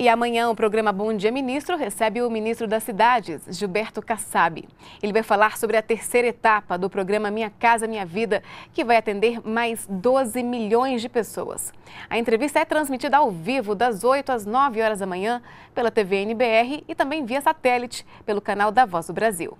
E amanhã o programa Bom Dia Ministro recebe o ministro das Cidades, Gilberto Kassab. Ele vai falar sobre a terceira etapa do programa Minha Casa Minha Vida, que vai atender mais 12 milhões de pessoas. A entrevista é transmitida ao vivo das 8 às 9 horas da manhã pela TV NBR e também via satélite pelo canal da Voz do Brasil.